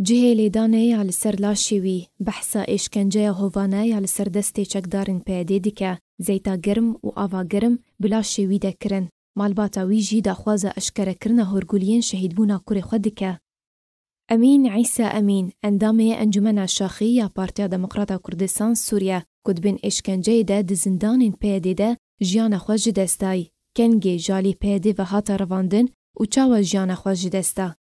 جهي داني على السر لاشيوي بحثا إيش كان جاي هوفانا على السر دستي چكدارن دارن ديكا زيتا قرم و آفا قرم بلاشيوي دا كرن مالباتا ويجي دا خوازا أشكرا كرنا هورغوليين شهيد بونا كوري خدك أمين عيسى أمين أندامي أنجمنا الشاخية بارتيا ديمقراطا كردستان سوريا كود بين جاي دا دزندان بيدي دا جيانا خواج دستاي كنجي جالي بيدي وهاتا رواندن و جيانا خواج دستا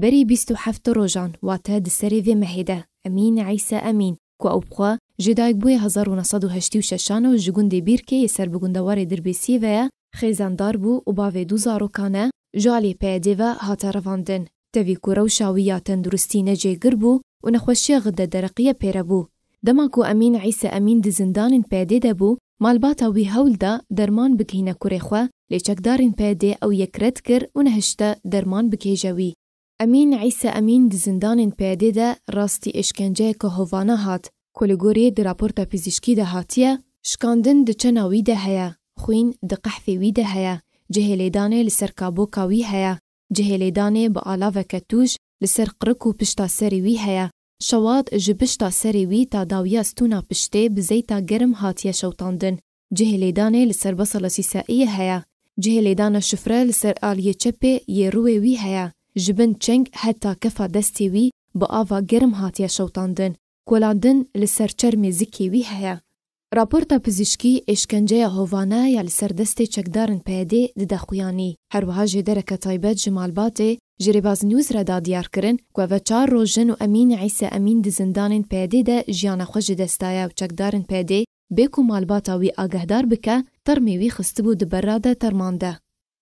بەری بیست و هەفتە ڕۆژان واتە دسەری ێمەهێدا ئەمین عیسە ئەمین کو ئەو بخوا جێدایک بووی 1960ەوە ji gundê bîrkê yê serbigundewarê dirbêsî veya xêzendar bû û bavê du zarokane ji alê peyedê ve hate revandin tevî ku rewşawî ya tendurustî necêgir bû û nexweşiya xide dereqiye pêre bû dema ku Emîn Îsa Emîn di zindanên peyedê de bû malbata wî hewl da derman bikîne kurê xwe lê çekdarên peyedê ew yekret kir û nehişte derman bikêje wî ئەمین عیسە ئەمین دی زندانên پێدێ de rastî êşkenceyeke hovana hat ku li gorê di raporta pizîşkî de hatiye şkandin di çena wî de heye xwîn di qehfê wî de heye cihêlêdanê li ser kaboka wî heye cihêlêdanê bi alaveke tûj li ser qirk û pişta serê wî heye şewat ji pişta serê wî ta dawiya stûna piştê bi zeyta germ hatiye şewtandin cihêlêdanê li ser basala sîseiyê heye cihêlêdana şifre li ser aliyê çepê yê rûê wî heye ji bin çeng heta kefa destê wî bi ava germ hatiye şewtandin Golandin li ser çermê zikê wî heye. Raporta pizîşkî êşkenceya hovana ya li ser destê çekdarin peyedê dide xuyanî. Herwiha jê dereke taybet ji malbatê ji rêbaz News re da diyarkirin ku ve çar roj jin û Emîn Îsa Emîn di zindanên peyedê de jiyana xwe ji destaya û çekdarin peyedê bê ku malbata wî agehdar bike termê wî xistibû di berra de terman de.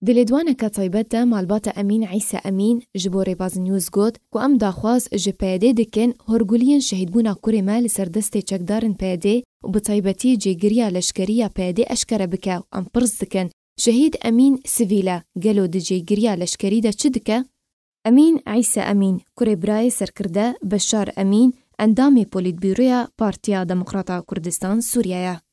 دل دوانا كتايبات دا مالباتا أمين عيسى أمين جبوري باز نيوز قوت كو أم داخواز جي بيدي دكن هرغوليين شهيدبونا كوري مال سردستي چكدارن بيدي وبطايبتي جي جريا لشكريا بيدي أشكر بكا أم برز دكن شهيد أمين سيفيلا قالو دجي جريا لشكري دا چدكا أمين عيسى أمين كوري براي سركردا بشار أمين أندامي بوليت بيرويا بارتيا ديمقراطا كردستان سوريا